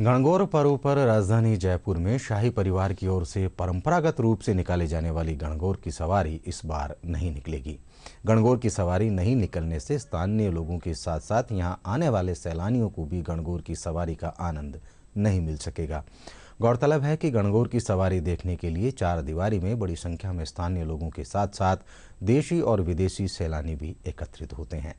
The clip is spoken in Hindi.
गणगौर पर्व पर राजधानी जयपुर में शाही परिवार की ओर से परंपरागत रूप से निकाले जाने वाली गणगौर की सवारी इस बार नहीं निकलेगी गणगौर की सवारी नहीं निकलने से स्थानीय लोगों के साथ साथ यहां आने वाले सैलानियों को भी गणगौर की सवारी का आनंद नहीं मिल सकेगा गौरतलब है कि गणगौर की सवारी देखने के लिए चार दीवारी में बड़ी संख्या में स्थानीय लोगों के साथ साथ देशी और विदेशी सैलानी भी एकत्रित होते हैं